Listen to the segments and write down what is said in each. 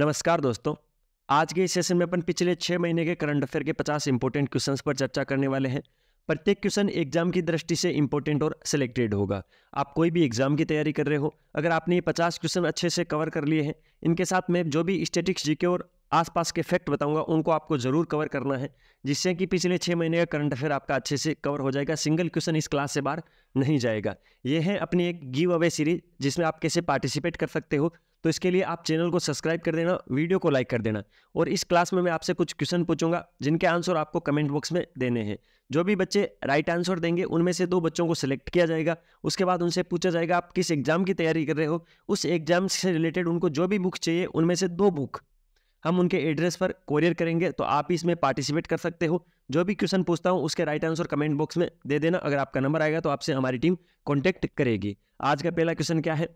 नमस्कार दोस्तों आज के इस सेशन में अपन पिछले छः महीने के करंट अफेयर के पचास इंपॉर्टेंट क्वेश्चन पर चर्चा करने वाले हैं प्रत्येक क्वेश्चन एग्जाम की दृष्टि से इंपॉर्टेंट और सिलेक्टेड होगा आप कोई भी एग्जाम की तैयारी कर रहे हो अगर आपने ये पचास क्वेश्चन अच्छे से कवर कर लिए हैं इनके साथ मैं जो भी स्टेटिक्स जीके और आसपास के फैक्ट बताऊंगा उनको आपको जरूर कवर करना है जिससे कि पिछले छः महीने का करंट अफेयर आपका अच्छे से कवर हो जाएगा सिंगल क्वेश्चन इस क्लास से बाहर नहीं जाएगा ये है अपनी एक गिव अवे सीरीज जिसमें आप कैसे पार्टिसिपेट कर सकते हो तो इसके लिए आप चैनल को सब्सक्राइब कर देना वीडियो को लाइक कर देना और इस क्लास में मैं आपसे कुछ क्वेश्चन पूछूंगा जिनके आंसर आपको कमेंट बॉक्स में देने हैं जो भी बच्चे राइट आंसर देंगे उनमें से दो बच्चों को सिलेक्ट किया जाएगा उसके बाद उनसे पूछा जाएगा आप किस एग्जाम की तैयारी कर रहे हो उस एग्जाम से रिलेटेड उनको जो भी बुक चाहिए उनमें से दो बुक हम उनके एड्रेस पर कोरियर करेंगे तो आप इसमें पार्टिसिपेट कर सकते हो जो भी क्वेश्चन पूछता हूँ उसके राइट आंसर कमेंट बॉक्स में दे देना अगर आपका नंबर आएगा तो आपसे हमारी टीम कॉन्टेक्ट करेगी आज का पहला क्वेश्चन क्या है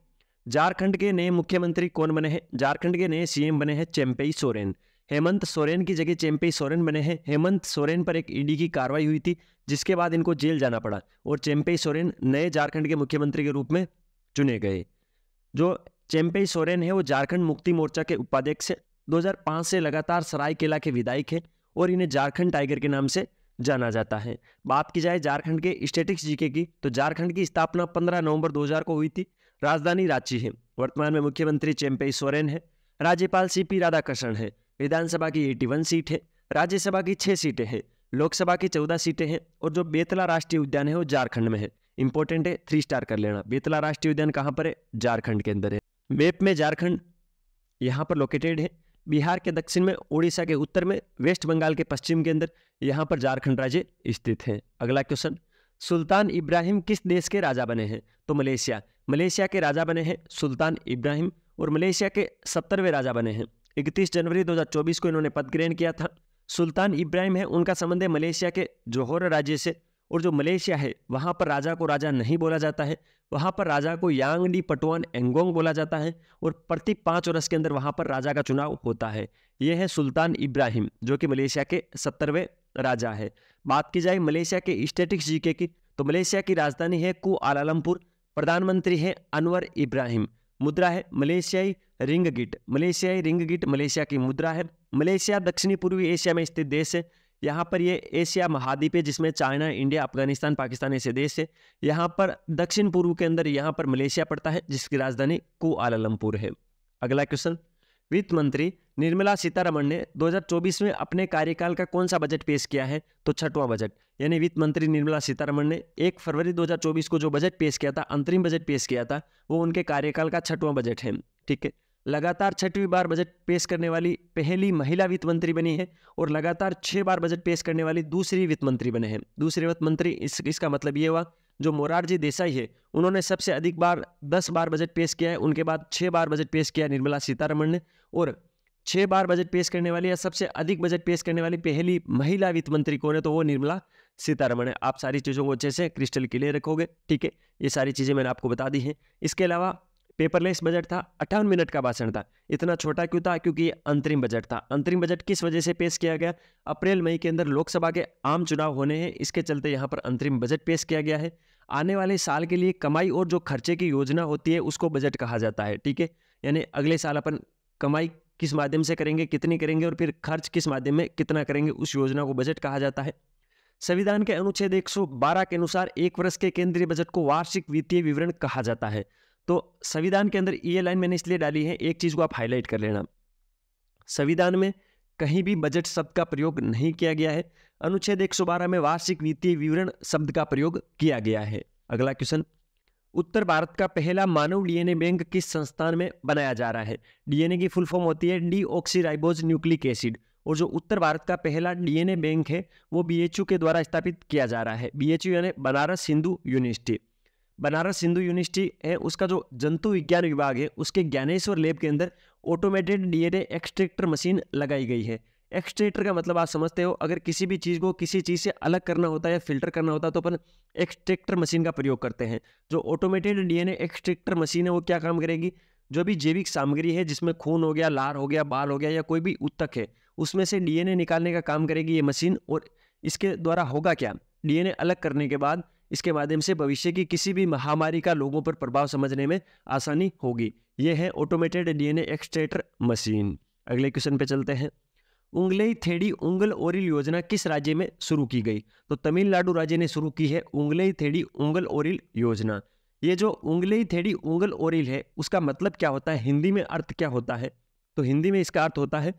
झारखंड के नए मुख्यमंत्री कौन बने हैं झारखंड के नए सीएम बने हैं चेम्पेई सोरेन हेमंत सोरेन की जगह चेम्पेई सोरेन बने हैं हेमंत सोरेन पर एक ईडी की कार्रवाई हुई थी जिसके बाद इनको जेल जाना पड़ा और चेम्पेई सोरेन नए झारखंड के मुख्यमंत्री के रूप में चुने गए जो चेम्पेई सोरेन है वो झारखंड मुक्ति मोर्चा के उपाध्यक्ष है दो से लगातार सरायकेला के विधायक है और इन्हें झारखंड टाइगर के नाम से जाना जाता है बात की जाए झारखंड के स्टेटिक्स जीके की तो झारखंड की स्थापना 15 नवंबर 2000 को हुई थी राजधानी रांची है वर्तमान में मुख्यमंत्री चेम्पई सोरेन है राज्यपाल सी पी राधाकृष्णन है विधानसभा की वन सीट है राज्यसभा की छह सीटें हैं लोकसभा की चौदह सीटें हैं और जो बेतला राष्ट्रीय उद्यान है वो झारखंड में है इंपॉर्टेंट है थ्री स्टार कर लेना बेतला राष्ट्रीय उद्यान कहाँ पर है झारखंड के अंदर है मैप में झारखंड यहाँ पर लोकेटेड है बिहार के दक्षिण में उड़ीसा के उत्तर में वेस्ट बंगाल के पश्चिम के अंदर यहाँ पर झारखंड राज्य स्थित है अगला क्वेश्चन सुल्तान इब्राहिम किस देश के राजा बने हैं तो मलेशिया मलेशिया के राजा बने हैं सुल्तान इब्राहिम और मलेशिया के सत्तरवें राजा बने हैं इकतीस जनवरी 2024 को इन्होंने पद ग्रहण किया था सुल्तान इब्राहिम है उनका संबंध है मलेशिया के जोहर राज्य से और जो मलेशिया है वहाँ पर राजा को राजा नहीं बोला जाता है वहाँ पर राजा को यांगडी पटवान एंगोंग बोला जाता है और प्रति पाँच वर्ष के अंदर वहाँ पर राजा का चुनाव होता है ये है सुल्तान इब्राहिम जो कि मलेशिया के सत्तरवें राजा है बात की जाए मलेशिया के स्टेटिक्स जीके की तो मलेशिया की राजधानी है कुआलालमपुर प्रधानमंत्री हैं अनवर इब्राहिम मुद्रा है मलेशियाई रिंगगिट मलेशियाई रिंगगिट मलेशिया की मुद्रा है मलेशिया दक्षिणी पूर्वी एशिया में स्थित देश है यहाँ पर ये एशिया महाद्वीप है जिसमें चाइना इंडिया अफगानिस्तान पाकिस्तान ऐसे देश है यहाँ पर दक्षिण पूर्व के अंदर यहाँ पर मलेशिया पड़ता है जिसकी राजधानी कुआलमपुर है अगला क्वेश्चन वित्त मंत्री निर्मला सीतारमण ने 2024 में अपने कार्यकाल का कौन सा बजट पेश किया है तो छठवां बजट यानी वित्त मंत्री निर्मला सीतारमण ने 1 फरवरी 2024 को जो बजट पेश किया था अंतरिम बजट पेश किया था वो उनके कार्यकाल का छठवां बजट है ठीक है लगातार छठवीं बार बजट पेश करने वाली पहली महिला वित्त मंत्री बनी है और लगातार छः बार बजट पेश करने वाली दूसरी वित्त मंत्री बने हैं दूसरे वित्त मंत्री इस, इसका मतलब ये हुआ जो मोरारजी देसाई है उन्होंने सबसे अधिक बार दस बार बजट पेश किया है उनके बाद छः बार बजट पेश किया निर्मला सीतारमण ने और छः बार बजट पेश करने वाली या सबसे अधिक बजट पेश करने वाली पहली महिला वित्त मंत्री कौन है तो वो निर्मला सीतारमण है आप सारी चीज़ों को अच्छे से क्रिस्टल क्लियर रखोगे ठीक है ये सारी चीज़ें मैंने आपको बता दी हैं इसके अलावा पेपरलेस बजट था अट्ठावन मिनट का भाषण था इतना छोटा क्यों था क्योंकि अंतरिम बजट था अंतरिम बजट किस वजह से पेश किया गया अप्रैल मई के अंदर लोकसभा के आम चुनाव होने हैं इसके चलते यहाँ पर अंतरिम बजट पेश किया गया है आने वाले साल के लिए कमाई और जो खर्चे की योजना होती है उसको बजट कहा जाता है ठीक है यानी अगले साल अपन कमाई किस माध्यम से करेंगे कितनी करेंगे और फिर खर्च किस माध्यम में कितना करेंगे उस योजना को बजट कहा जाता है संविधान के अनुच्छेद 112 के अनुसार एक वर्ष के केंद्रीय बजट को वार्षिक वित्तीय विवरण कहा जाता है तो संविधान के अंदर ये लाइन मैंने इसलिए डाली है एक चीज़ को आप हाईलाइट कर लेना संविधान में कहीं भी बजट शब्द का प्रयोग नहीं किया गया है अनुच्छेद 112 में वार्षिक वित्तीय विवरण शब्द का प्रयोग किया गया है अगला क्वेश्चन उत्तर भारत का पहला मानव डीएनए बैंक किस संस्थान में बनाया जा रहा है डीएनए की फुल फॉर्म होती है डी ऑक्सीराइबोज न्यूक्लिक एसिड और जो उत्तर भारत का पहला डीएनए बैंक है वो बीएचयू के द्वारा स्थापित किया जा रहा है बीएचयू यानी बनारस हिंदू यूनिवर्सिटी बनारस हिंदू यूनिवर्सिटी है उसका जो जंतु विज्ञान विभाग है उसके ज्ञानेश्वर लेब के अंदर ऑटोमेटेड डीएनए एक्सट्रेक्टर मशीन लगाई गई है एक्सट्रेक्टर का मतलब आप समझते हो अगर किसी भी चीज़ को किसी चीज़ से अलग करना होता है या फिल्टर करना होता है तो अपन एक्सट्रेक्टर मशीन का प्रयोग करते हैं जो ऑटोमेटेड डीएनए एक्सट्रेक्टर मशीन है वो क्या काम करेगी जो भी जैविक सामग्री है जिसमें खून हो गया लार हो गया बाल हो गया या कोई भी उत्तक है उसमें से डीएनए निकालने का काम करेगी ये मशीन और इसके द्वारा होगा क्या डीएनए अलग करने के बाद इसके माध्यम से भविष्य की किसी भी महामारी का लोगों पर प्रभाव समझने में आसानी होगी ये है ऑटोमेटेड डीएनए एक्सट्रेटर मशीन अगले क्वेश्चन पे चलते हैं उंगलई थेड़ी उंगल ओरिल योजना किस राज्य में शुरू की गई तो तमिलनाडु राज्य ने शुरू की है उंगलई थेड़ी उंगल ओरिल योजना ये जो उंगलई थेड़ी उंगल ओरिल है उसका मतलब क्या होता है हिंदी में अर्थ क्या होता है तो हिंदी में इसका अर्थ होता है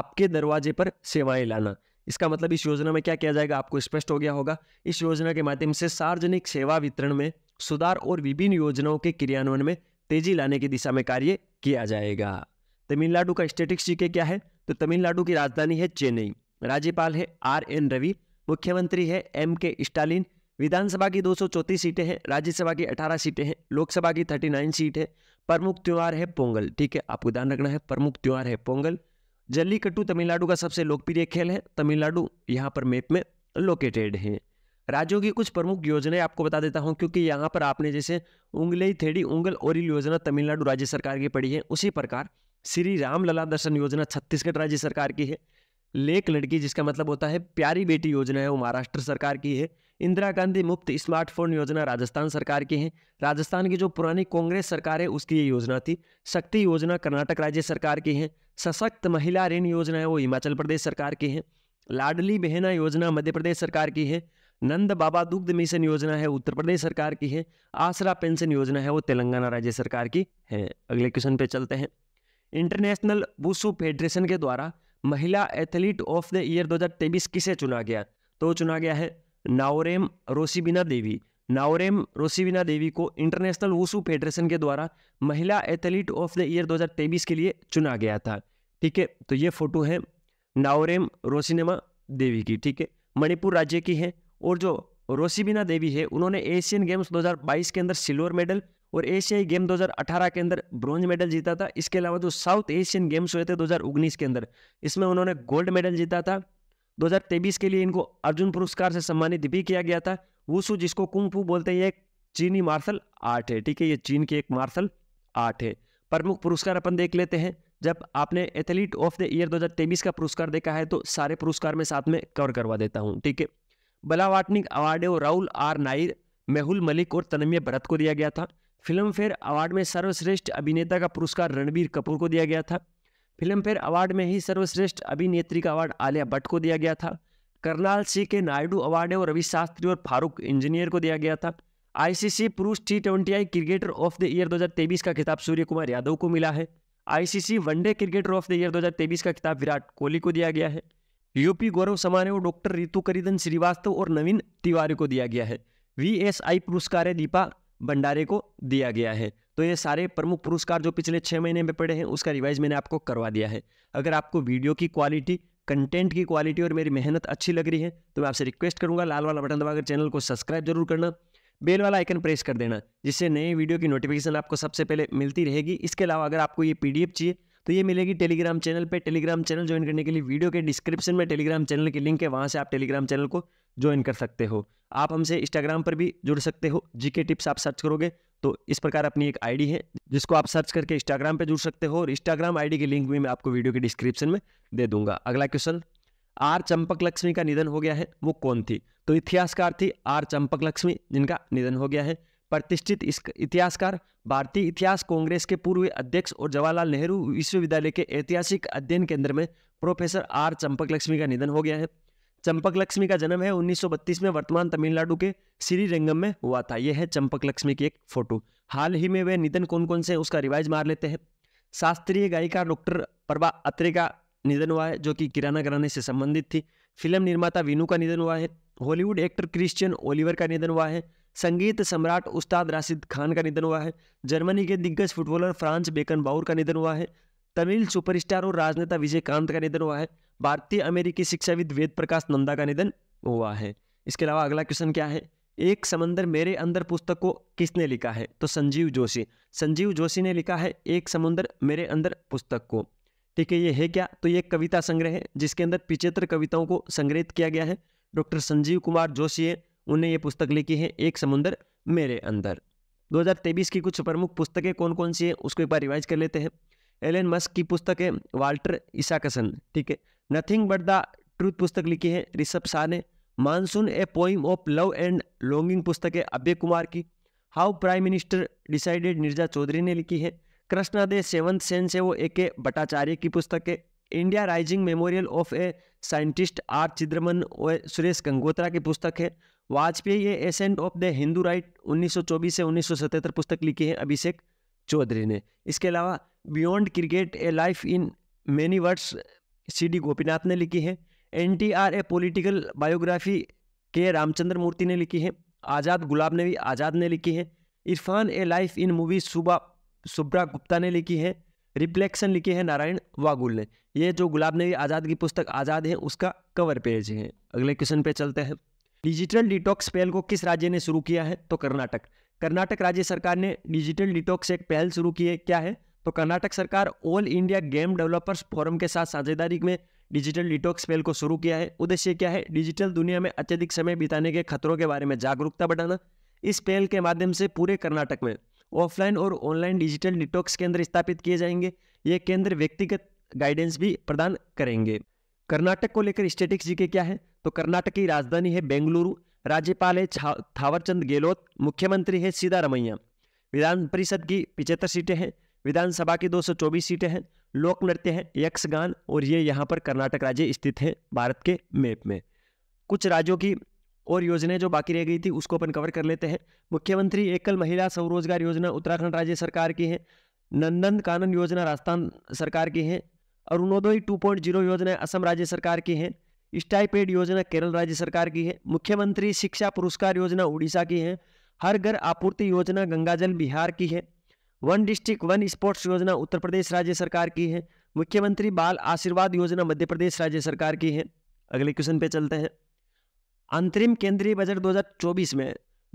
आपके दरवाजे पर सेवाएं लाना इसका मतलब इस योजना में क्या किया जाएगा आपको स्पष्ट हो गया होगा इस योजना के माध्यम से सार्वजनिक सेवा वितरण में सुधार और विभिन्न योजनाओं के क्रियान्वयन में तेजी लाने की दिशा में कार्य किया जाएगा तमिलनाडु का स्टेटिक्स जीके क्या है तो तमिलनाडु की राजधानी है चेन्नई राज्यपाल है आर एन रवि मुख्यमंत्री है एम के स्टालिन विधानसभा की दो सीटें हैं राज्यसभा की 18 सीटें हैं लोकसभा की 39 सीट है प्रमुख त्यौहार है पोंगल ठीक है आपको ध्यान रखना है प्रमुख त्यौहार है पोंगल जल्लीकट्टू तमिलनाडु का सबसे लोकप्रिय खेल है तमिलनाडु यहाँ पर मैप में लोकेटेड है राज्यों की कुछ प्रमुख योजनाएं आपको बता देता हूँ क्योंकि यहाँ पर आपने जैसे उंगली थेड़ी उंगल ओरिल योजना तमिलनाडु राज्य सरकार की पड़ी है उसी प्रकार श्री राम लला दर्शन योजना छत्तीसगढ़ राज्य सरकार की है लेक लड़की जिसका मतलब होता है प्यारी बेटी योजना है वो महाराष्ट्र सरकार की है इंदिरा गांधी मुफ्त स्मार्टफोन योजना राजस्थान सरकार की है राजस्थान की जो पुरानी कांग्रेस सरकार है उसकी ये योजना थी शक्ति योजना कर्नाटक राज्य सरकार की है सशक्त महिला ऋण योजना है वो हिमाचल प्रदेश सरकार की है लाडली बहना योजना मध्य प्रदेश सरकार की है नंद बाबा दुग्ध मिशन योजना है उत्तर प्रदेश सरकार की है आसरा पेंशन योजना है वो तेलंगाना राज्य सरकार की है अगले क्वेश्चन पे चलते हैं इंटरनेशनल बुशु फेडरेशन के द्वारा महिला एथलीट ऑफ द ईयर 2023 किसे चुना गया तो चुना गया है नावरेम रोसिबिना देवी नावरेम रोसिबिना देवी को इंटरनेशनल वुसु फेडरेशन के द्वारा महिला एथलीट ऑफ द ईयर 2023 के लिए चुना गया था ठीक है तो ये फोटो है नावरेम रोसिनेमा देवी की ठीक है मणिपुर राज्य की है और जो रोसिबिना देवी है उन्होंने एशियन गेम्स 2022 के अंदर सिल्वर मेडल और एशियाई गेम 2018 के अंदर ब्रॉन्ज मेडल जीता था इसके अलावा जो साउथ एशियन गेम्स हुए थे दो के अंदर इसमें उन्होंने गोल्ड मेडल जीता था दो के लिए इनको अर्जुन पुरस्कार से सम्मानित भी किया गया था वूसू जिसको कुंफू बोलते हैं एक चीनी मार्शल आर्ट है ठीक है ये चीन की एक मार्शल आर्ट है प्रमुख पुरस्कार अपन देख लेते हैं जब आपने एथलीट ऑफ द ईयर 2023 का पुरस्कार देखा है तो सारे पुरस्कार मैं साथ में कवर करवा देता हूँ ठीक है Blavatnik award Rahul R Nair Mehul Malik और तनम्य भरत को दिया गया था फिल्म फेयर अवार्ड में सर्वश्रेष्ठ अभिनेता का पुरस्कार रणबीर कपूर को दिया गया था फिल्म फेयर अवार्ड में ही सर्वश्रेष्ठ अभिनेत्री का अवार्ड आलिया भट्ट को दिया गया था करनाल सी के नायडू अवार्ड और रवि शास्त्री और फारूक इंजीनियर को दिया गया था आईसीसी पुरुष T twenty I cricketer of the year 2023 का खिताब सूर्य कुमार यादव को मिला है ICC one day cricketer of the year 2023 का खिताब विराट कोहली को दिया गया है यूपी गौरव समारोह डॉक्टर रितु करीदन श्रीवास्तव और नवीन तिवारी को दिया गया है वीएसआई पुरस्कार दीपा भंडारे को दिया गया है तो ये सारे प्रमुख पुरस्कार जो पिछले छः महीने में पड़े हैं उसका रिवाइज मैंने आपको करवा दिया है अगर आपको वीडियो की क्वालिटी कंटेंट की क्वालिटी और मेरी मेहनत अच्छी लग रही है तो मैं आपसे रिक्वेस्ट करूंगा लाल वाला बटन दबाकर चैनल को सब्सक्राइब जरूर करना बेल वाला आइकन प्रेस कर देना जिससे नए वीडियो की नोटिफिकेशन आपको सबसे पहले मिलती रहेगी इसके अलावा अगर आपको ये पी चाहिए तो ये मिलेगी टेलीग्राम चैनल पे टेलीग्राम चैनल ज्वाइन करने के लिए वीडियो के डिस्क्रिप्शन में टेलीग्राम चैनल की लिंक है वहाँ से आप टेलीग्राम चैनल को ज्वाइन कर सकते हो आप हमसे इंस्टाग्राम पर भी जुड़ सकते हो जीके टिप्स आप सर्च करोगे तो इस प्रकार अपनी एक आईडी है जिसको आप सर्च करके इंस्टाग्राम पर जुड़ सकते हो और इंस्टाग्राम आईडी की लिंक भी मैं आपको वीडियो के डिस्क्रिप्शन में दे दूंगा अगला क्वेश्चन आर चंपक लक्ष्मी का निधन हो गया है वो कौन थी तो इतिहासकार थी आर चंपक लक्ष्मी जिनका निधन हो गया है प्रतिष्ठित इतिहासकार भारतीय इतिहास कांग्रेस के पूर्व अध्यक्ष और जवाहरलाल नेहरू विश्वविद्यालय के ऐतिहासिक अध्ययन केंद्र में प्रोफेसर आर चंपक लक्ष्मी का निधन हो गया है चंपक लक्ष्मी का जन्म है 1932 में वर्तमान तमिलनाडु के श्रीरंगम में हुआ था यह है चंपक लक्ष्मी की एक फोटो हाल ही में वे निधन कौन कौन से उसका रिवाइज मार लेते हैं शास्त्रीय गायिका डॉक्टर प्रभा अत्रे का निधन हुआ है जो कि किराना घराने से संबंधित थी फिल्म निर्माता विनू का निधन हुआ है हॉलीवुड एक्टर क्रिश्चियन ओलिवर का निधन हुआ है संगीत सम्राट उस्ताद राशिद खान का निधन हुआ है जर्मनी के दिग्गज फुटबॉलर फ्रांस बेकन बाउर का निधन हुआ है तमिल सुपरस्टार और राजनेता विजय कांत का निधन हुआ है भारतीय अमेरिकी शिक्षाविद वेद प्रकाश नंदा का निधन हुआ है इसके अलावा अगला क्वेश्चन क्या है एक समंदर मेरे अंदर पुस्तक को किसने लिखा है तो संजीव जोशी संजीव जोशी ने लिखा है एक समुंदर मेरे अंदर पुस्तक को ठीक है ये है क्या तो ये कविता संग्रह है जिसके अंदर पिचेत्र कविताओं को संग्रहित किया गया है डॉक्टर संजीव कुमार जोशी है उन्हें ये पुस्तक लिखी है एक समुंदर मेरे अंदर 2023 की कुछ प्रमुख पुस्तकें कौन कौन सी हैं उसको एक बार रिवाइज कर लेते हैं एलन मस्क की पुस्तक है वाल्टर ईसाकसन ठीक है नथिंग बट द ट्रूथ पुस्तक लिखी है ऋषभ शाह ने monsoon a poem of love and longing पुस्तक है अभय कुमार की how prime minister decided Neerja Chaudhary ने लिखी है कृष्णा दे सेवंथ सेंस है वो ए के भट्टाचार्य की पुस्तक है India rising memorial of a scientist R Chidambaram और सुरेश गंगोत्रा की पुस्तक है वाजपेयी ये ascent of the Hindu right 1924 से 1977 पुस्तक लिखी है अभिषेक चौधरी ने इसके अलावा beyond cricket a life in many words C D Gopinath ने लिखी है N T R a political biography K Ramachandra मूर्ति ने लिखी है आज़ाद गुलाब नबी आज़ाद ने लिखी है Irrfan a life in movie सुबह सुब्रा गुप्ता ने लिखी है रिफ्लेक्शन लिखी है नारायण वागुल ने ये जो गुलाब नबी आज़ाद की पुस्तक आज़ाद है उसका कवर पेज है अगले क्वेश्चन पे चलते हैं डिजिटल डिटॉक्स पहल को किस राज्य ने शुरू किया है तो कर्नाटक कर्नाटक राज्य सरकार ने डिजिटल डिटॉक्स एक पहल शुरू की है क्या है तो कर्नाटक सरकार all India game developers forum के साथ साझेदारी में डिजिटल डिटॉक्स पहल को शुरू किया है उद्देश्य क्या है डिजिटल दुनिया में अत्यधिक समय बिताने के खतरों के बारे में जागरूकता बढ़ाना इस पहल के माध्यम से पूरे कर्नाटक में ऑफलाइन और ऑनलाइन डिजिटल नेटवर्क के अंदर स्थापित किए जाएंगे ये केंद्र व्यक्तिगत गाइडेंस भी प्रदान करेंगे कर्नाटक को लेकर स्टेटिक्स जी के क्या है तो कर्नाटक की राजधानी है बेंगलुरु राज्यपाल है थावरचंद गहलोत मुख्यमंत्री है सीतारमैया विधान परिषद की पिचहत्तर सीटें हैं विधानसभा की 224 सीटें हैं लोक नृत्य है यक्षगान और ये यहाँ पर कर्नाटक राज्य स्थित है भारत के मैप में कुछ राज्यों की और योजनाएं जो बाकी रह गई थी उसको अपन कवर कर लेते हैं मुख्यमंत्री एकल महिला स्वरोजगार योजना उत्तराखंड राज्य सरकार की है नंदन कानन योजना राजस्थान सरकार की है अरुणोदय 2.0 योजना असम राज्य सरकार की है स्टाइपेड योजना केरल राज्य सरकार की है मुख्यमंत्री शिक्षा पुरस्कार योजना उड़ीसा की है हर घर आपूर्ति योजना गंगाजल बिहार की है वन डिस्ट्रिक्ट वन स्पोर्ट्स योजना उत्तर प्रदेश राज्य सरकार की है मुख्यमंत्री बाल आशीर्वाद योजना मध्य प्रदेश राज्य सरकार की है अगले क्वेश्चन पे चलते हैं अंतरिम केंद्रीय बजट 2024 में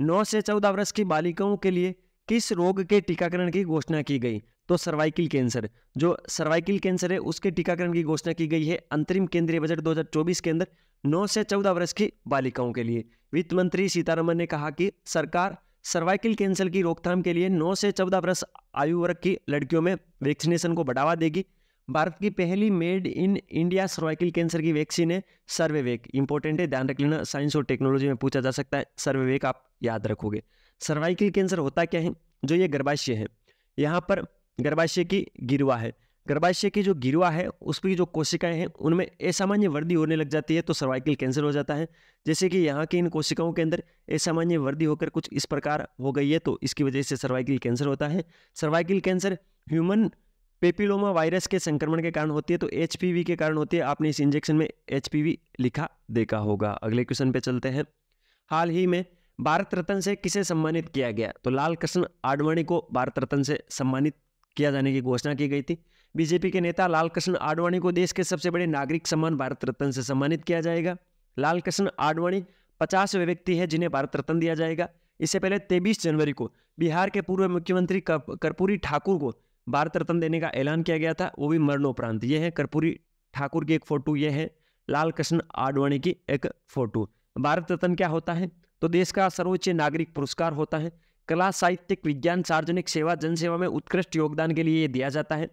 9 से 14 वर्ष की बालिकाओं के लिए किस रोग के टीकाकरण की घोषणा की गई तो सर्वाइकल कैंसर जो सर्वाइकल कैंसर है उसके टीकाकरण की घोषणा की गई है अंतरिम केंद्रीय बजट 2024 के अंदर 9 से 14 वर्ष की बालिकाओं के लिए वित्त मंत्री सीतारमन ने कहा कि सरकार सर्वाइकल कैंसर की रोकथाम के लिए 9 से 14 वर्ष आयु वर्ग की लड़कियों में वैक्सीनेशन को बढ़ावा देगी भारत की पहली made in India cervical cancer की वैक्सीन है सर्वेवेक इंपॉर्टेंट है ध्यान रख लेना साइंस और टेक्नोलॉजी में पूछा जा सकता है सर्वेवेक आप याद रखोगे सर्वाइकल कैंसर होता क्या है जो ये गर्भाशय है यहाँ पर गर्भाशय की गिरवा है गर्भाशय की जो गिरवा है उसकी जो कोशिकाएं हैं उनमें असामान्य वर्दी होने लग जाती है तो सर्वाइकल कैंसर हो जाता है जैसे कि यहाँ की इन कोशिकाओं के अंदर असामान्य वर्दी होकर कुछ इस प्रकार हो गई है तो इसकी वजह से सर्वाइकल कैंसर होता है cervical cancer human papilloma virus के संक्रमण के कारण होती है तो एच के कारण होती है आपने इस इंजेक्शन में एच लिखा देखा होगा अगले क्वेश्चन पे चलते हैं हाल ही में भारत रत्न से किसे सम्मानित किया गया तो लाल कृष्ण आडवाणी को भारत रत्न से सम्मानित किया जाने की घोषणा की गई थी बीजेपी के नेता लाल कृष्ण आडवाणी को देश के सबसे बड़े नागरिक सम्मान भारत रत्न से सम्मानित किया जाएगा लाल कृष्ण आडवाणी पचासवें व्यक्ति है जिन्हें भारत रत्न दिया जाएगा इससे पहले तेबीस जनवरी को बिहार के पूर्व मुख्यमंत्री कर्पूरी ठाकुर को भारत रत्न देने का ऐलान किया गया था वो भी मरणोपरांत ये है कर्पूरी ठाकुर की एक फोटो ये है लाल कृष्ण आडवाणी की एक फोटो भारत रत्न क्या होता है तो देश का सर्वोच्च नागरिक पुरस्कार होता है कला साहित्यिक विज्ञान सार्वजनिक सेवा जनसेवा में उत्कृष्ट योगदान के लिए ये दिया जाता है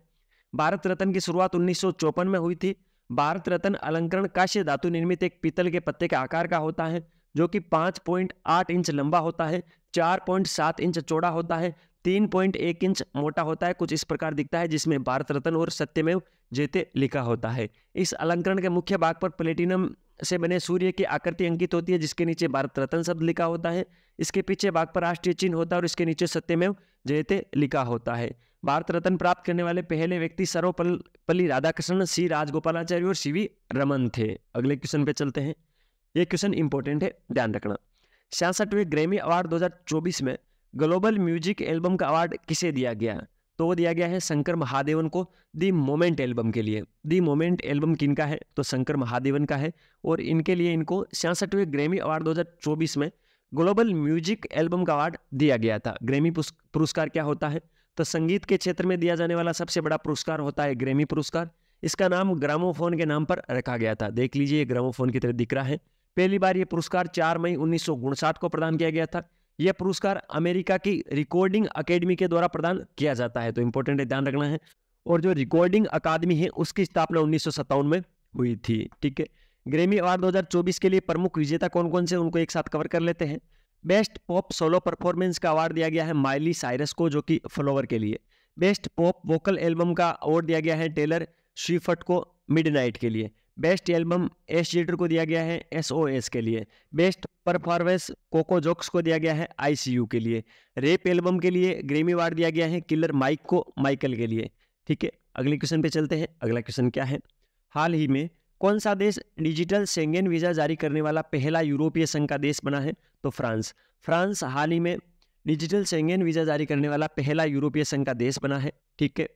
भारत रत्न की शुरुआत उन्नीस में हुई थी भारत रत्न अलंकरण काश्य धातु निर्मित एक पीतल के पत्ते के आकार का होता है जो कि 5.8 इंच लंबा होता है 4.7 इंच चौड़ा होता है तीन पॉइंट एक इंच मोटा होता है कुछ इस प्रकार दिखता है जिसमें भारत रत्न और सत्यमेव जयते लिखा होता है इस अलंकरण के मुख्य भाग पर प्लेटिनम से बने सूर्य की आकृति अंकित होती है जिसके नीचे भारत रत्न शब्द लिखा होता है इसके पीछे भाग पर राष्ट्रीय चिन्ह होता है और इसके नीचे सत्यमेव जयते लिखा होता है भारत रत्न प्राप्त करने वाले पहले व्यक्ति सर्वपल्ली राधाकृष्णन सी राजगोपालाचार्य और सी रमन थे अगले क्वेश्चन पे चलते हैं ये क्वेश्चन इंपॉर्टेंट है ध्यान रखना छियासठवें ग्रैमी अवार्ड 2024 में ग्लोबल म्यूजिक एल्बम का अवार्ड किसे दिया गया तो वो दिया गया है शंकर महादेवन को दी मोमेंट एल्बम के लिए दी मोमेंट एल्बम किन का है तो शंकर महादेवन का है और इनके लिए इनको छियासठवें ग्रैमी अवार्ड 2024 में ग्लोबल म्यूजिक एल्बम का अवार्ड दिया गया था ग्रैमी पुरस्कार क्या होता है तो संगीत के क्षेत्र में दिया जाने वाला सबसे बड़ा पुरस्कार होता है ग्रैमी पुरस्कार इसका नाम ग्रामोफोन के नाम पर रखा गया था देख लीजिए ग्रामोफोन की तरह दिख रहा है पहली बार ये पुरस्कार चार मई उन्नीस को प्रदान किया गया था यह पुरस्कार अमेरिका की रिकॉर्डिंग अकेडमी के द्वारा प्रदान किया जाता है तो इंपॉर्टेंट ध्यान रखना है और जो रिकॉर्डिंग अकादमी है उसकी स्थापना उन्नीस में हुई थी ठीक है ग्रेमी अवार्ड 2024 के लिए प्रमुख विजेता कौन कौन से उनको एक साथ कवर कर लेते हैं बेस्ट पॉप सोलो परफॉर्मेंस का अवार्ड दिया गया है माइली साइरस को जो कि फ्लोवर के लिए बेस्ट पॉप वोकल एल्बम का अवार्ड दिया गया है टेलर श्रीफट को मिडनाइट के लिए बेस्ट एल्बम एस जीटर को दिया गया है एस ओ एस के लिए बेस्ट परफॉर्मेंस कोको जोक्स को दिया गया है आई सी यू के लिए रेप एल्बम के लिए ग्रेमी वार्ड दिया गया है किलर माइक को माइकल के लिए ठीक है अगले क्वेश्चन पे चलते हैं अगला क्वेश्चन क्या है हाल ही में कौन सा देश डिजिटल सेंगेन वीज़ा जारी करने वाला पहला यूरोपीय संघ का देश बना है तो फ्रांस फ्रांस हाल ही में डिजिटल सेंगेन वीज़ा जारी करने वाला पहला यूरोपीय संघ का देश बना है ठीक है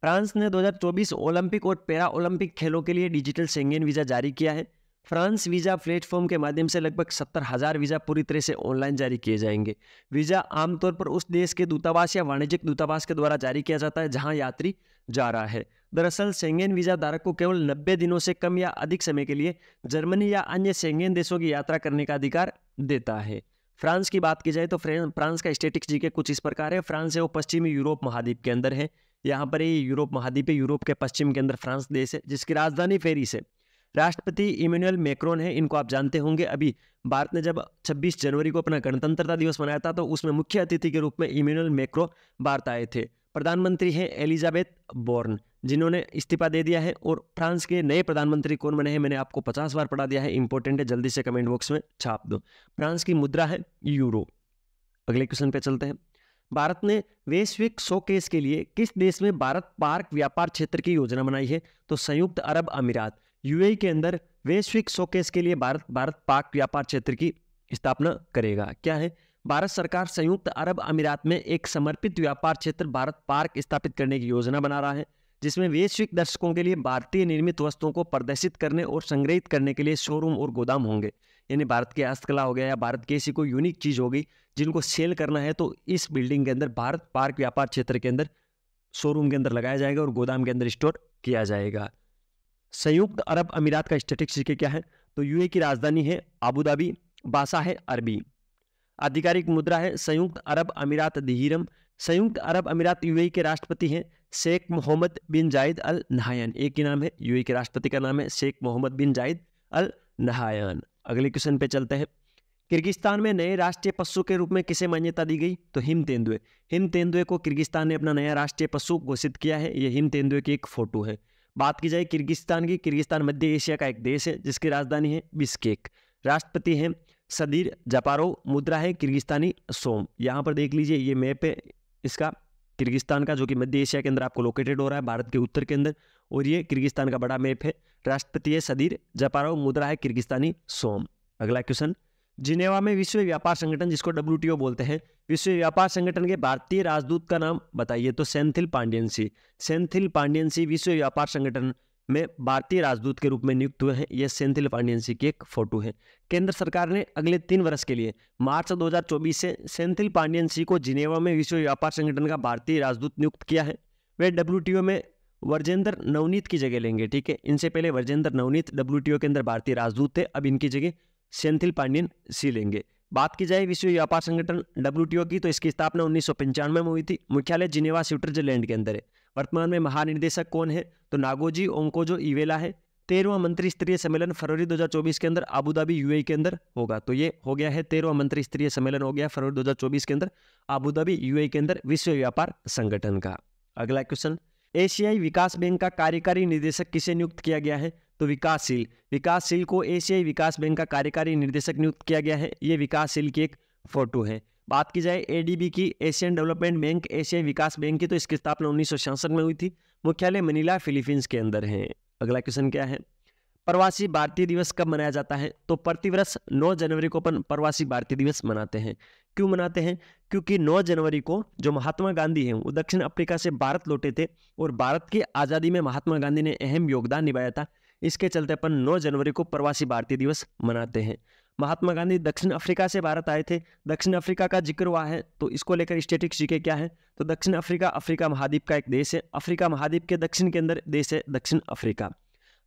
फ्रांस ने 2024 ओलंपिक और पैरा ओलंपिक खेलों के लिए डिजिटल सेंगेन वीज़ा जारी किया है फ्रांस वीज़ा प्लेटफॉर्म के माध्यम से लगभग सत्तर हज़ार वीज़ा पूरी तरह से ऑनलाइन जारी किए जाएंगे वीज़ा आमतौर पर उस देश के दूतावास या वाणिज्यिक दूतावास के द्वारा जारी किया जाता है जहां यात्री जा रहा है दरअसल सेंगेन वीज़ा धारक को केवल नब्बे दिनों से कम या अधिक समय के लिए जर्मनी या अन्य सेंगेन देशों की यात्रा करने का अधिकार देता है फ्रांस की बात की जाए तो फ्रांस का स्टेटिक्स जी के कुछ इस प्रकार है फ्रांस है वो पश्चिमी यूरोप महाद्वीप के अंदर है यहाँ पर ही यूरोप महाद्वीप यूरोप के पश्चिम के अंदर फ्रांस देश है जिसकी राजधानी फेरिस है राष्ट्रपति इमेनुअल मैक्रोन है इनको आप जानते होंगे अभी भारत ने जब 26 जनवरी को अपना गणतंत्रता दिवस मनाया था तो उसमें मुख्य अतिथि के रूप में इमेनुअल मैक्रो भारत आए थे प्रधानमंत्री हैं एलिजाबेथ बोर्न जिन्होंने इस्तीफा दे दिया है और फ्रांस के नए प्रधानमंत्री कौन बने हैं मैंने आपको पचास बार पढ़ा दिया है इंपॉर्टेंट है जल्दी से कमेंट बॉक्स में छाप दो फ्रांस की मुद्रा है यूरो अगले क्वेश्चन पे चलते हैं भारत ने वैश्विक शोकेस के लिए किस देश में भारत पार्क व्यापार क्षेत्र की योजना बनाई है तो संयुक्त अरब अमीरात यूएई के अंदर वैश्विक शोकेस के लिए भारत भारत पार्क व्यापार क्षेत्र की स्थापना करेगा क्या है भारत सरकार संयुक्त अरब अमीरात में एक समर्पित व्यापार क्षेत्र भारत पार्क स्थापित करने की योजना बना रहा है जिसमें वैश्विक दर्शकों के लिए भारतीय निर्मित वस्तुओं को प्रदर्शित करने और संग्रहित करने के लिए शोरूम और गोदाम होंगे यानी भारत की हस्तकला हो गया या भारत की ऐसी कोई यूनिक चीज़ होगी जिनको सेल करना है तो इस बिल्डिंग के अंदर भारत पार्क व्यापार क्षेत्र के अंदर शोरूम के अंदर लगाया जाएगा और गोदाम के अंदर स्टोर किया जाएगा संयुक्त अरब अमीरात का स्टेटिक्स क्या है तो यूए की राजधानी है आबूधाबी बासा है अरबी आधिकारिक मुद्रा है संयुक्त अरब अमीरात दिहिरम संयुक्त अरब अमीरात यू के राष्ट्रपति हैं शेख मोहम्मद बिन जायद अल नहायन एक ही नाम है यू के राष्ट्रपति का नाम है शेख मोहम्मद बिन जायद अल नहायन अगले क्वेश्चन पे चलते हैं किर्गिस्तान में नए राष्ट्रीय पशु के रूप में किसे मान्यता दी गई तो हिम तेंदुए हिम तेंदुए को किर्गिस्तान ने अपना नया राष्ट्रीय पशु घोषित किया है ये हिम तेंदुए की एक फोटो है बात की जाए किर्गिस्तान की किर्गिस्तान मध्य एशिया का एक देश है जिसकी राजधानी है बिस्केक राष्ट्रपति हैं सदीर जापारो मुद्रा है किर्गिस्तानी सोम यहाँ पर देख लीजिए ये मैप है इसका किर्गिस्तान का जो कि मध्य एशिया के अंदर आपको लोकेटेड हो रहा है भारत के उत्तर के अंदर और ये किर्गिस्तान का बड़ा मैप है राष्ट्रपति है सदीर जपारो मुद्रा है किर्गिस्तानी सोम अगला क्वेश्चन जिनेवा में विश्व व्यापार संगठन जिसको डब्ल्यू बोलते हैं विश्व व्यापार संगठन के भारतीय राजदूत का नाम बताइए तो सेंथिल पांडियनसी सेंथिल पांडियनसी विश्व व्यापार संगठन में भारतीय राजदूत के रूप में नियुक्त हुए हैं यह सेंथिल पांडियनसी की एक फोटो है केंद्र सरकार ने अगले तीन वर्ष के लिए मार्च 2024 से सेंथिल पांडियनसी को जिनेवा में विश्व व्यापार संगठन का भारतीय राजदूत नियुक्त किया है वे डब्ल्यू में वर्जेंद्र नवनीत की जगह लेंगे ठीक है इनसे पहले वर्जेंद्र नवनीत डब्ल्यू के अंदर भारतीय राजदूत थे अब इनकी जगह सेंथिल पांडियन सी लेंगे बात की जाए विश्व व्यापार संगठन डब्ल्यू की तो इसकी स्थापना उन्नीस में हुई थी मुख्यालय जिनेवा स्विट्जरलैंड के अंदर है वर्तमान में महानिदेशक कौन है तो नागोजी ओंकोजो इवेला है तेरहवा मंत्री स्तरीय सम्मेलन फरवरी 2024 के अंदर आबूधाबी यूएई e के अंदर होगा तो ये हो गया है तेरहवा मंत्री स्तरीय सम्मेलन हो गया फरवरी 2024 के अंदर आबूधाबी यूएई e के अंदर विश्व व्यापार संगठन का अगला क्वेश्चन एशियाई विकास बैंक का कार्यकारी निदेशक किसे नियुक्त किया गया है तो विकासशील विकासशील को एशियाई विकास बैंक का कार्यकारी निदेशक नियुक्त किया गया है ये विकासशील की एक फोटो है बात की जाए एडीबी की एशियन डेवलपमेंट बैंक एशियाई विकास बैंक की तो इसकी स्थापना उन्नीस में हुई थी मुख्यालय मनीला फिलीपींस के अंदर है अगला क्वेश्चन क्या है प्रवासी भारतीय दिवस कब मनाया जाता है तो प्रतिवर्ष 9 जनवरी को अपन प्रवासी भारतीय दिवस मनाते हैं क्यों मनाते हैं क्योंकि 9 जनवरी को जो महात्मा गांधी हैं वो दक्षिण अफ्रीका से भारत लौटे थे और भारत की आज़ादी में महात्मा गांधी ने अहम योगदान निभाया था इसके चलते अपन 9 जनवरी को प्रवासी भारतीय दिवस मनाते हैं महात्मा गांधी दक्षिण अफ्रीका से भारत आए थे दक्षिण अफ्रीका का जिक्र हुआ है तो इसको लेकर स्टेटिक जीके क्या है तो दक्षिण अफ्रीका अफ्रीका महाद्वीप का एक देश है अफ्रीका महाद्वीप के दक्षिण के अंदर देश है दक्षिण अफ्रीका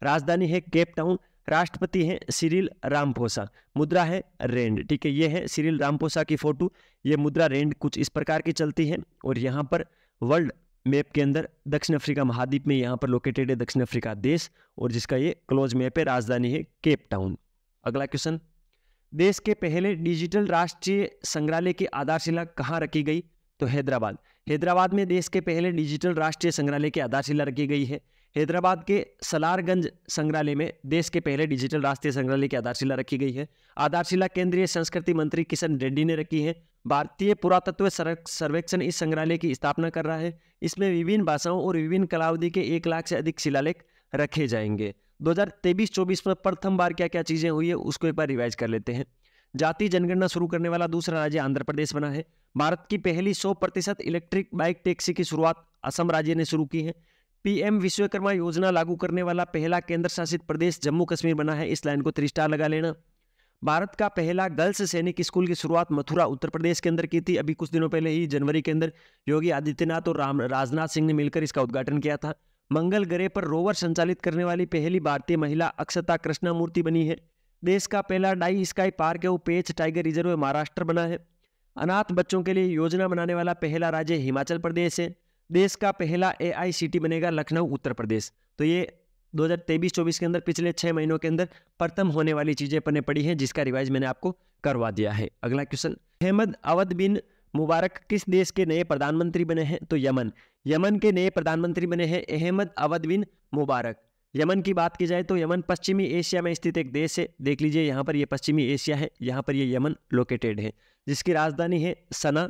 राजधानी है केप टाउन राष्ट्रपति हैं सिरिल रामपोसा मुद्रा है रेंड ठीक है ये है सिरिल रामपोसा की फोटो ये मुद्रा रेंड कुछ इस प्रकार की चलती है और यहाँ पर वर्ल्ड मैप के अंदर दक्षिण अफ्रीका महाद्वीप में यहाँ पर लोकेटेड है दक्षिण अफ्रीका देश और जिसका ये क्लोज मैप है राजधानी है केप टाउन अगला क्वेश्चन देश के पहले डिजिटल राष्ट्रीय संग्रहालय की आधारशिला कहाँ रखी गई तो हैदराबाद हैदराबाद में देश के पहले डिजिटल राष्ट्रीय संग्रहालय की आधारशिला रखी गई है हैदराबाद के सलारगंज संग्रहालय में देश के पहले डिजिटल राष्ट्रीय संग्रहालय की आधारशिला रखी गई है आधारशिला केंद्रीय संस्कृति मंत्री किशन रेड्डी ने रखी है भारतीय पुरातत्व सर्वेक्षण इस संग्रहालय की स्थापना कर रहा है इसमें विभिन्न भाषाओं और विभिन्न कलावधि के एक लाख से अधिक शिलालेख रखे जाएंगे दो हजार में प्रथम बार क्या क्या चीज़ें हुई है उसको एक बार रिवाइज कर लेते हैं जाति जनगणना शुरू करने वाला दूसरा राज्य आंध्र प्रदेश बना है भारत की पहली 100 प्रतिशत इलेक्ट्रिक बाइक टैक्सी की शुरुआत असम राज्य ने शुरू की है पीएम विश्वकर्मा योजना लागू करने वाला पहला केंद्र शासित प्रदेश जम्मू कश्मीर बना है इस लाइन को थ्री स्टार लगा लेना भारत का पहला गर्ल्स सैनिक स्कूल की शुरुआत मथुरा उत्तर प्रदेश के अंदर की थी अभी कुछ दिनों पहले ही जनवरी के अंदर योगी आदित्यनाथ और राम राजनाथ सिंह ने मिलकर इसका उद्घाटन किया था मंगल ग्रह पर रोवर संचालित करने वाली पहली भारतीय महिला अक्षता कृष्णामूर्ति बनी है देश का पहला डाई स्काई पार्क है वो पेच टाइगर रिजर्व महाराष्ट्र बना है अनाथ बच्चों के लिए योजना बनाने वाला पहला राज्य हिमाचल प्रदेश है देश का पहला ए सिटी बनेगा लखनऊ उत्तर प्रदेश तो ये 2023-24 के अंदर पिछले छः महीनों के अंदर प्रथम होने वाली चीज़ें पने पड़ी हैं जिसका रिवाइज मैंने आपको करवा दिया है अगला question Ahmed Awad bin Mubarak किस देश के नए प्रधानमंत्री बने हैं तो यमन यमन के नए प्रधानमंत्री बने हैं Ahmed Awad bin Mubarak Yemen की बात की जाए तो यमन पश्चिमी एशिया में स्थित एक देश है देख लीजिए यहाँ पर ये पश्चिमी एशिया है यहाँ पर ये यमन लोकेटेड है जिसकी राजधानी है सना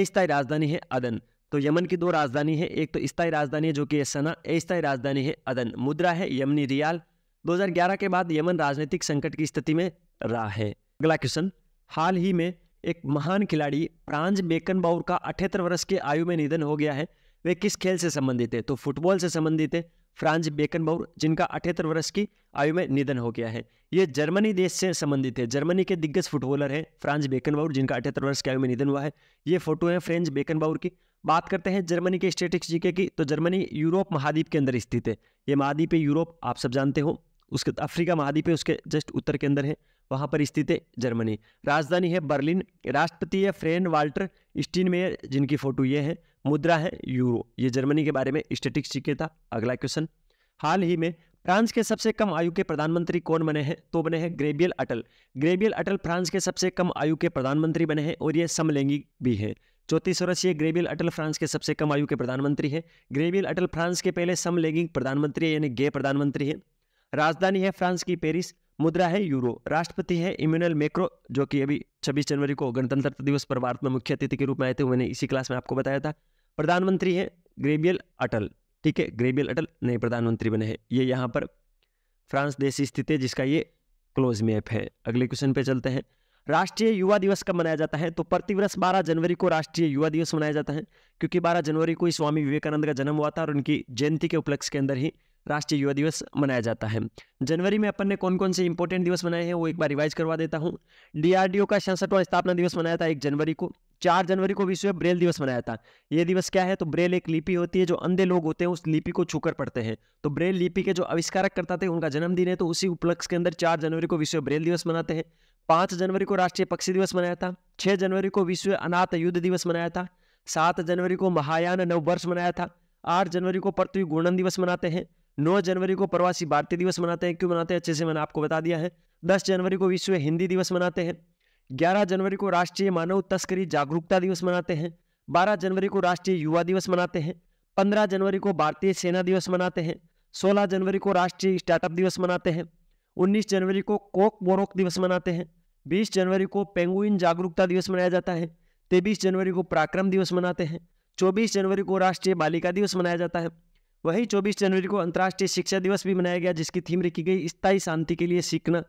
अस्थायी राजधानी है अदन तो यमन की दो राजधानी है एक तो स्थायी राजधानी है जो कि है सना अस्थायी राजधानी है अदन मुद्रा है यमनी रियाल 2011 के बाद यमन राजनीतिक संकट की स्थिति में रहा है अगला क्वेश्चन हाल ही में एक महान खिलाड़ी प्रांज बेकनबाउर का अठहत्तर वर्ष के आयु में निधन हो गया है वे किस खेल से संबंधित है तो फुटबॉल से संबंधित है फ्रांज बेकनबाउर जिनका अठहत्तर वर्ष की आयु में निधन हो गया है ये जर्मनी देश से संबंधित है जर्मनी के दिग्गज फुटबॉलर हैं फ्रांज बेकनबाउर जिनका अठहत्तर वर्ष की आयु में निधन हुआ है ये फोटो है फ्रेंच बेकनबाउर की बात करते हैं जर्मनी के स्टेटिक्स जीके की तो जर्मनी यूरोप महाद्वीप के अंदर स्थित है ये महाद्वीप है यूरोप आप सब जानते हो उसके अफ्रीका महाद्वीप है उसके जस्ट उत्तर के अंदर है वहाँ पर स्थित है जर्मनी राजधानी है बर्लिन राष्ट्रपति है फ्रेन वाल्टर स्टीनमेयर जिनकी फोटो ये है मुद्रा है यूरो ये जर्मनी के बारे में स्टेटिक्स जीके था अगला क्वेश्चन हाल ही में फ्रांस के सबसे कम आयु के प्रधानमंत्री कौन बने हैं तो बने हैं Gabriel Attal Gabriel Attal France के सबसे कम आयु के प्रधानमंत्री बने हैं और ये समलैंगिक भी हैं ज्योति सोरस ये ग्रेविल अटल फ्रांस के सबसे कम आयु के प्रधानमंत्री हैं ग्रेविल अटल फ्रांस के पहले समलैंगिक प्रधानमंत्री है यानी गे प्रधानमंत्री हैं राजधानी है फ्रांस की पेरिस मुद्रा है यूरो राष्ट्रपति है इम्यूनल मेक्रो जो कि अभी छब्बीस जनवरी को गणतंत्र दिवस पर भारत में मुख्य अतिथि के रूप में आए थे मैंने इसी क्लास में आपको बताया था प्रधानमंत्री है ग्रेबियल अटल ठीक है ग्रेबियल अटल नए प्रधानमंत्री बने हैं ये यहाँ पर फ्रांस देश स्थित है जिसका ये क्लोज मैप है अगले क्वेश्चन पे चलते हैं राष्ट्रीय युवा दिवस कब मनाया जाता है तो प्रतिवर्ष 12 जनवरी को राष्ट्रीय युवा दिवस मनाया जाता है क्योंकि 12 जनवरी को ही स्वामी विवेकानंद का जन्म हुआ था और उनकी जयंती के उपलक्ष्य के अंदर ही राष्ट्रीय युवा दिवस मनाया जाता है जनवरी में अपन ने कौन कौन से इंपॉर्टेंट दिवस मनाए हैं वो एक बार रिवाइज करवा देता हूँ डीआरडीओ का छियासठवां स्थापना दिवस मनाया था एक जनवरी को चार जनवरी को विश्व ब्रेल दिवस मनाया था ये दिवस क्या है तो ब्रेल एक लिपि होती है जो अंधे लोग होते हैं उस लिपि को छूकर पढ़ते हैं तो ब्रेल लिपि के जो आविष्कारक करता थे उनका जन्मदिन है तो उसी उपलक्ष्य के अंदर चार जनवरी को विश्व ब्रेल दिवस मनाते हैं पाँच जनवरी को राष्ट्रीय पक्षी दिवस मनाया था छः जनवरी को विश्व अनाथ युद्ध दिवस मनाया था सात जनवरी को महायान नववर्ष मनाया था आठ जनवरी को पृथ्वी गुणन दिवस मनाते हैं नौ जनवरी को प्रवासी भारतीय दिवस मनाते हैं क्यों मनाते हैं अच्छे से मैंने आपको बता दिया है दस जनवरी को विश्व हिंदी दिवस मनाते हैं ग्यारह जनवरी को राष्ट्रीय मानव तस्करी जागरूकता दिवस मनाते हैं बारह जनवरी को राष्ट्रीय युवा दिवस मनाते हैं पंद्रह जनवरी को भारतीय सेना दिवस मनाते हैं सोलह जनवरी को राष्ट्रीय स्टार्टअप दिवस मनाते हैं उन्नीस जनवरी को कोक बोरोक दिवस मनाते हैं बीस जनवरी को पेंगुइन जागरूकता दिवस मनाया जाता है तेईस जनवरी को पराक्रम दिवस मनाते हैं चौबीस जनवरी को राष्ट्रीय बालिका दिवस मनाया जाता है वहीं चौबीस जनवरी को अंतर्राष्ट्रीय शिक्षा दिवस भी मनाया गया जिसकी थीम रखी गई स्थायी शांति के लिए सीखना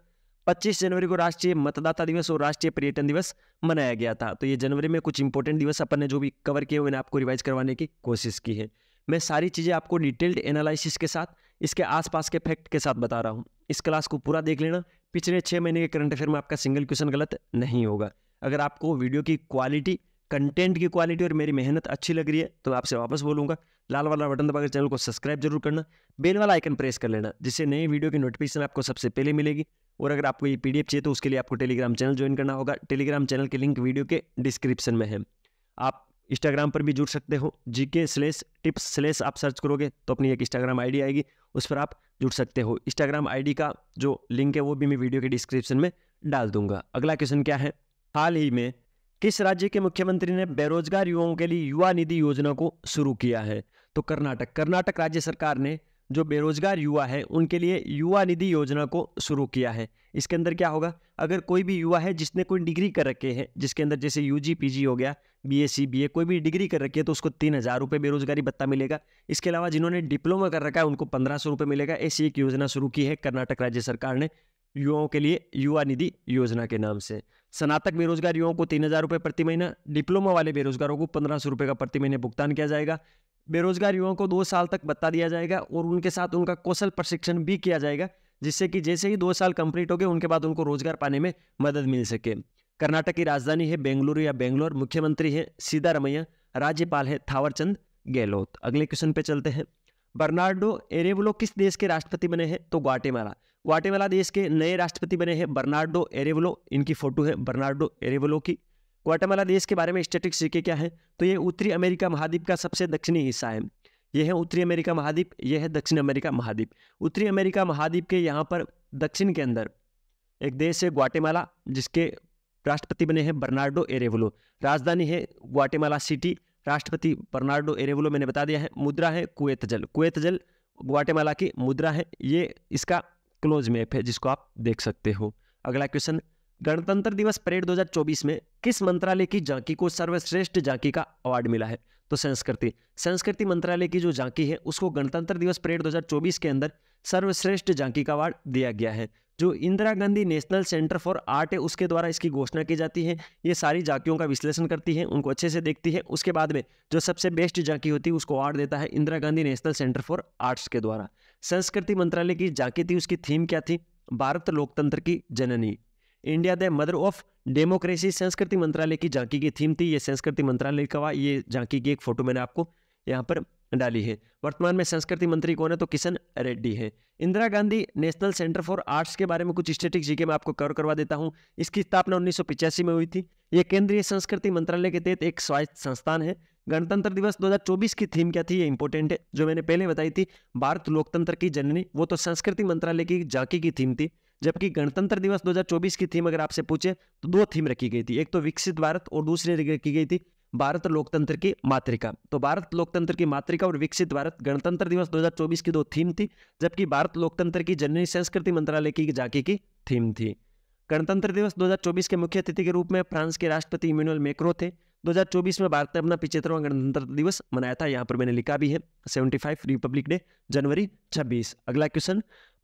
पच्चीस जनवरी को राष्ट्रीय मतदाता दिवस और राष्ट्रीय पर्यटन दिवस मनाया गया था तो ये जनवरी में कुछ इंपॉर्टेंट दिवस अपन ने जो भी कवर किए मैंने आपको रिवाइज करवाने की कोशिश की है मैं सारी चीज़ें आपको डिटेल्ड एनालिसिस के साथ इसके आसपास के फैक्ट के साथ बता रहा हूँ इस क्लास को पूरा देख लेना पिछले छः महीने के करंट अफेयर में आपका सिंगल क्वेश्चन गलत नहीं होगा अगर आपको वीडियो की क्वालिटी कंटेंट की क्वालिटी और मेरी मेहनत अच्छी लग रही है तो आपसे वापस बोलूँगा लाल वाला बटन दबाकर चैनल को सब्सक्राइब जरूर करना बेल वाला आइकन प्रेस कर लेना जिससे नई वीडियो की नोटिफिकेशन आपको सबसे पहले मिलेगी और अगर आपको ये पीडीएफ चाहिए तो उसके लिए आपको टेलीग्राम चैनल ज्वाइन करना होगा टेलीग्राम चैनल के लिंक वीडियो के डिस्क्रिप्शन में है आप इंस्टाग्राम पर भी जुड़ सकते हो G K slash tips slash आप सर्च करोगे तो अपनी एक इंस्टाग्राम आईडी आएगी उस पर आप जुड़ सकते हो इंस्टाग्राम आईडी का जो लिंक है वो भी मैं वीडियो के डिस्क्रिप्शन में डाल दूंगा अगला क्वेश्चन क्या है हाल ही में किस राज्य के मुख्यमंत्री ने बेरोजगार युवाओं के लिए युवा निधि योजना को शुरू किया है तो कर्नाटक कर्नाटक राज्य सरकार ने जो बेरोजगार युवा है उनके लिए युवा निधि योजना को शुरू किया है इसके अंदर क्या होगा अगर कोई भी युवा है जिसने कोई डिग्री कर रखे है जिसके अंदर जैसे यू जी पी हो गया B S C B A कोई भी डिग्री कर रखी है तो उसको तीन हज़ार रुपये बेरोजगारी भत्ता मिलेगा इसके अलावा जिन्होंने डिप्लोमा कर रखा है उनको पंद्रह सौ रुपये मिलेगा ऐसी एक योजना शुरू की है कर्नाटक राज्य सरकार ने युवाओं के लिए युवा निधि योजना के नाम से स्नातक बेरोजगार युवाओं को तीन हज़ार रुपये प्रति महीना डिप्लोमा वाले बेरोजगारों को पंद्रह सौ रुपये का प्रति महीने भुगतान किया जाएगा बेरोजगार युवाओं को दो साल तक भत्ता दिया जाएगा और उनके साथ उनका कौशल प्रशिक्षण भी किया जाएगा जिससे कि जैसे ही दो साल कंप्लीट हो गए उनके बाद उनको रोजगार पाने में मदद मिल सके कर्नाटक की राजधानी है बेंगलुरु या बेंगलोर मुख्यमंत्री है सीधारमैया राज्यपाल है थावरचंद गहलोत अगले क्वेश्चन पे चलते हैं बर्नार्डो एरेवलो किस देश के राष्ट्रपति बने हैं तो ग्वाटेमाला ग्वाटेमाला देश के नए राष्ट्रपति बने हैं बर्नार्डो एरेवलो इनकी फोटो है बर्नार्डो एरेवलो की ग्वाटेमाला देश के बारे में स्टेटिक सीखे क्या है तो ये उत्तरी अमेरिका महाद्वीप का सबसे दक्षिणी हिस्सा है यह है उत्तरी अमेरिका महाद्वीप यह है दक्षिण अमेरिका महाद्वीप उत्तरी अमेरिका महाद्वीप के यहाँ पर दक्षिण के अंदर एक देश है ग्वाटेमाला जिसके राष्ट्रपति बने हैं बर्नार्डो एरेवलो राजधानी है ग्वाटेमाला सिटी राष्ट्रपति बर्नार्डो एरेवलो मैंने बता दिया है मुद्रा है कुएत जल कुएत जल ग्वाटेमाला की मुद्रा है ये इसका क्लोज मैप है जिसको आप देख सकते हो अगला क्वेश्चन गणतंत्र दिवस परेड 2024 में किस मंत्रालय की झांकी को सर्वश्रेष्ठ झांकी का अवार्ड मिला है तो संस्कृति संस्कृति मंत्रालय की जो झांकी है उसको गणतंत्र दिवस परेड 2024 के अंदर सर्वश्रेष्ठ झांकी का अवार्ड दिया गया है जो Indira Gandhi national centre for art है उसके द्वारा इसकी घोषणा की जाती है ये सारी झांकियों का विश्लेषण करती है उनको अच्छे से देखती है उसके बाद में जो सबसे बेस्ट झांकी होती है उसको अवार्ड देता है Indira Gandhi national centre for arts के द्वारा संस्कृति मंत्रालय की झांकी थी उसकी थीम क्या थी भारत लोकतंत्र की जननी India the mother of democracy संस्कृति मंत्रालय की झांकी की थीम थी ये संस्कृति मंत्रालय का ये झांकी की एक फोटो मैंने आपको यहाँ पर डाली है वर्तमान में संस्कृति मंत्री कौन है तो किशन रेड्डी है Indira Gandhi national centre for arts के बारे में कुछ स्टेटिक जीके मैं आपको कवर करवा देता हूँ इसकी स्थापना उन्नीस में हुई थी ये केंद्रीय संस्कृति मंत्रालय के तहत एक स्वायत्त संस्थान है गणतंत्र दिवस 2024 की थीम क्या थी ये इंपॉर्टेंट है जो मैंने पहले बताई थी भारत लोकतंत्र की जननी वो तो संस्कृति मंत्रालय की झांकी की थीम थी जबकि गणतंत्र दिवस 2024 की थीम अगर आपसे पूछे तो दो थीम रखी गई थी एक तो विकसित भारत और दूसरी रखी गई थी भारत लोकतंत्र की मातृका तो भारत लोकतंत्र की मातृका और विकसित भारत गणतंत्र दिवस 2024 की दो थीम थी जबकि भारत लोकतंत्र की जननी संस्कृति मंत्रालय की झाकी की थीम थी गणतंत्र दिवस 2024 के मुख्य अतिथि के रूप में फ्रांस के राष्ट्रपति इमेनुअल मेक्रो थे 2024 में भारत ने अपना पिछहत्तरवा गणतंत्र दिवस मनाया था यहाँ पर मैंने लिखा भी है 75 रिपब्लिक डे जनवरी 26 अगला क्वेश्चन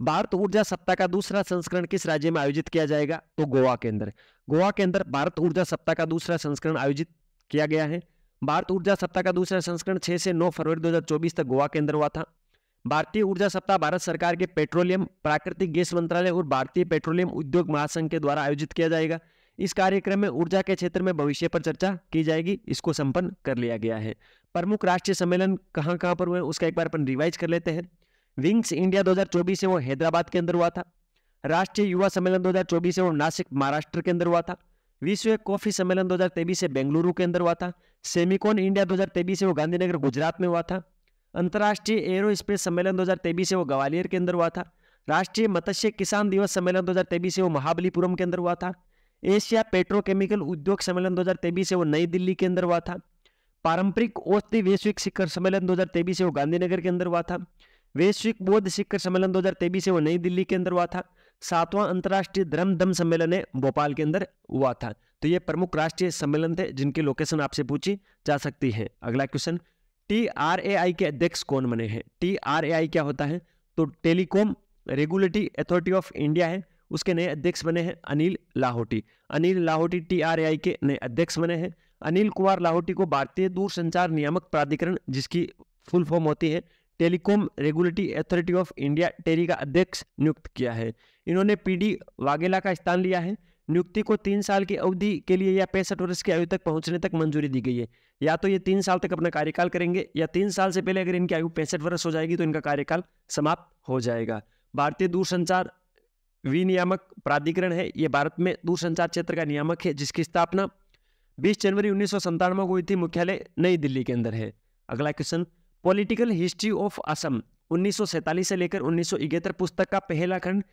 भारत ऊर्जा सप्ताह का दूसरा संस्करण किस राज्य में आयोजित किया जाएगा तो गोवा के अंदर गोवा के अंदर भारत ऊर्जा सप्ताह का दूसरा संस्करण आयोजित किया गया है भारत ऊर्जा सप्ताह का दूसरा संस्करण छह से नौ फरवरी दो तक गोवा के अंदर हुआ था भारतीय ऊर्जा सप्ताह भारत सरकार के पेट्रोलियम प्राकृतिक गैस मंत्रालय और भारतीय पेट्रोलियम उद्योग महासंघ के द्वारा आयोजित किया जाएगा इस कार्यक्रम में ऊर्जा के क्षेत्र में भविष्य पर चर्चा की जाएगी इसको संपन्न कर लिया गया है प्रमुख राष्ट्रीय सम्मेलन कहाँ कहाँ पर हुए उसका एक बार अपन रिवाइज कर लेते हैं विंग्स इंडिया 2024 है वो हैदराबाद के अंदर हुआ था राष्ट्रीय युवा सम्मेलन 2024 है वो नासिक महाराष्ट्र के अंदर हुआ था विश्व कॉफी सम्मेलन 2023 से बेंगलुरु के अंदर हुआ था सेमिकॉन इंडिया 2023 से वो गांधीनगर गुजरात में हुआ था अंतर्राष्ट्रीय एरो स्पेस सम्मेलन 2023 से वो ग्वालियर के अंदर हुआ था राष्ट्रीय मत्स्य किसान दिवस सम्मेलन 2023 से वो महाबलीपुरम के अंदर हुआ था एशिया पेट्रोकेमिकल उद्योग सम्मेलन 2023 से वो नई दिल्ली के अंदर हुआ था पारंपरिक औषधि वैश्विक शिखर सम्मेलन 2023 से वो गांधीनगर के अंदर हुआ था वैश्विक बौद्ध शिखर सम्मेलन 2023 से वो नई दिल्ली के अंदर हुआ था सातवां अंतर्राष्ट्रीय धर्म दम सम्मेलन है भोपाल के अंदर हुआ था तो ये प्रमुख राष्ट्रीय सम्मेलन थे जिनकी लोकेशन आपसे पूछी जा सकती है अगला question T R A I के अध्यक्ष कौन बने हैं टी आर ए आई क्या होता है तो telecom regulatory authority of India है उसके नए अध्यक्ष बने हैं अनिल लाहौटी अनिल लाहौटी टीआरएआई के नए अध्यक्ष बने हैं अनिल कुमार लाहौटी को भारतीय दूरसंचार नियामक प्राधिकरण जिसकी फुल फॉर्म होती है telecom regulatory authority of India टेरी का अध्यक्ष नियुक्त किया है इन्होंने पीडी वागेला का स्थान लिया है नियुक्ति को तीन साल की अवधि के लिए या पैंसठ वर्ष की आयु तक पहुंचने तक मंजूरी दी गई है या तो ये तीन साल तक अपना कार्यकाल करेंगे या तीन साल से पहले अगर इनकी आयु पैंसठ वर्ष हो जाएगी तो इनका कार्यकाल समाप्त हो जाएगा भारतीय दूरसंचार विनियामक प्राधिकरण है ये भारत में दूरसंचार क्षेत्र का नियामक है जिसकी स्थापना 20 जनवरी उन्नीस को हुई थी मुख्यालय नई दिल्ली के अंदर है अगला question political history of Assam उन्नीस से लेकर उन्नीस पुस्तक का पहला खंड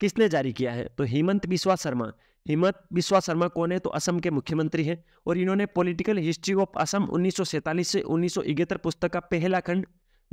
किसने जारी किया है तो हेमंत बिश्वा शर्मा हेमंत बिस्वा शर्मा कौन है तो असम के मुख्यमंत्री हैं और इन्होंने पॉलिटिकल हिस्ट्री ऑफ असम उन्नीस से उन्नीस पुस्तक का पहला खंड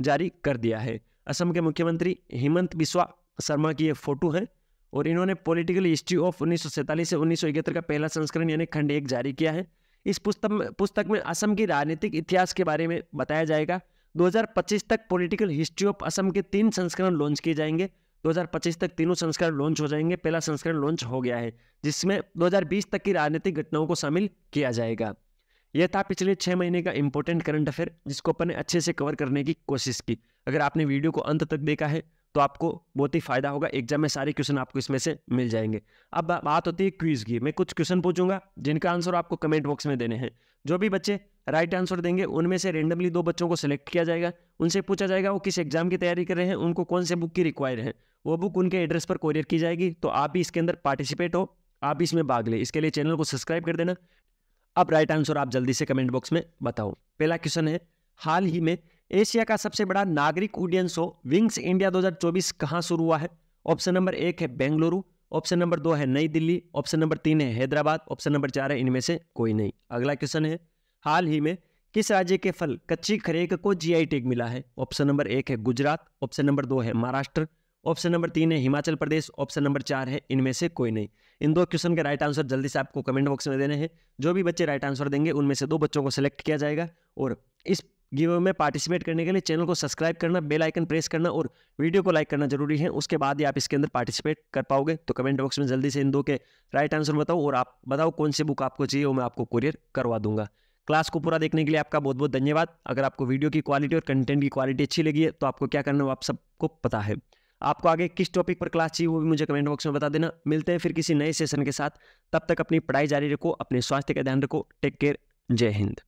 जारी कर दिया है असम के मुख्यमंत्री हेमंत बिस्वा शर्मा की ये फोटो है और इन्होंने पॉलिटिकल हिस्ट्री ऑफ उन्नीस से उन्नीस का पहला संस्करण यानी खंड एक जारी किया है इस पुस्तक में पुस्तक में असम की राजनीतिक इतिहास के बारे में बताया जाएगा 2025 तक पॉलिटिकल हिस्ट्री ऑफ असम के तीन संस्करण लॉन्च किए जाएंगे 2025 तक तीनों संस्करण लॉन्च हो जाएंगे पहला संस्करण लॉन्च हो गया है जिसमें 2020 तक की राजनीतिक घटनाओं को शामिल किया जाएगा यह था पिछले छः महीने का इंपॉर्टेंट करंट अफेयर जिसको अपन ने अच्छे से कवर करने की कोशिश की अगर आपने वीडियो को अंत तक देखा है तो आपको बहुत ही फायदा होगा एग्जाम में सारे क्वेश्चन आपको इसमें से मिल जाएंगे अब बात होती है क्वीज की मैं कुछ क्वेश्चन पूछूंगा जिनका आंसर आपको कमेंट बॉक्स में देने हैं जो भी बच्चे राइट आंसर देंगे उनमें से रेंडमली दो बच्चों को सिलेक्ट किया जाएगा उनसे पूछा जाएगा वो किस एग्जाम की तैयारी कर रहे हैं उनको कौन से बुक की रिक्वायर है वो बुक उनके एड्रेस पर कोरियर की जाएगी तो आप भी इसके अंदर पार्टिसिपेट हो आप इसमें भाग लें इसके लिए चैनल को सब्सक्राइब कर देना अब राइट आंसर आप जल्दी से कमेंट बॉक्स में बताओ पहला क्वेश्चन है हाल ही में एशिया का सबसे बड़ा नागरिक उड्डयन शो विंग्स इंडिया 2024 कहां शुरू हुआ है ऑप्शन नंबर एक है बेंगलुरु ऑप्शन नंबर दो है नई दिल्ली ऑप्शन नंबर तीन है हैदराबाद ऑप्शन नंबर चार है इनमें से कोई नहीं अगला क्वेश्चन है हाल ही में किस राज्य के फल कच्ची खरेक को जीआई टैग मिला है ऑप्शन नंबर एक है गुजरात ऑप्शन नंबर दो है महाराष्ट्र ऑप्शन नंबर तीन है हिमाचल प्रदेश ऑप्शन नंबर चार है इनमें से कोई नहीं इन दो क्वेश्चन के राइट आंसर जल्दी से आपको कमेंट बॉक्स में देने हैं जो भी बच्चे राइट आंसर देंगे उनमें से दो बच्चों को सिलेक्ट किया जाएगा और इस गिव में पार्टिसिपेट करने के लिए चैनल को सब्सक्राइब करना बेल आइकन प्रेस करना और वीडियो को लाइक करना जरूरी है उसके बाद ही आप इसके अंदर पार्टिसिपेट कर पाओगे तो कमेंट बॉक्स में जल्दी से इन दो के राइट आंसर बताओ और आप बताओ कौन सी बुक आपको चाहिए वो मैं आपको कुरियर करवा दूंगा क्लास को पूरा देखने के लिए आपका बहुत बहुत धन्यवाद अगर आपको वीडियो की क्वालिटी और कंटेंट की क्वालिटी अच्छी लगी है तो आपको क्या करना है आप सबको पता है आपको आगे किस टॉपिक पर क्लास चाहिए वो भी मुझे कमेंट बॉक्स में बता देना मिलते हैं फिर किसी नए सेशन के साथ तब तक अपनी पढ़ाई जारी रखो अपने स्वास्थ्य का ध्यान रखो टेक केयर जय हिंद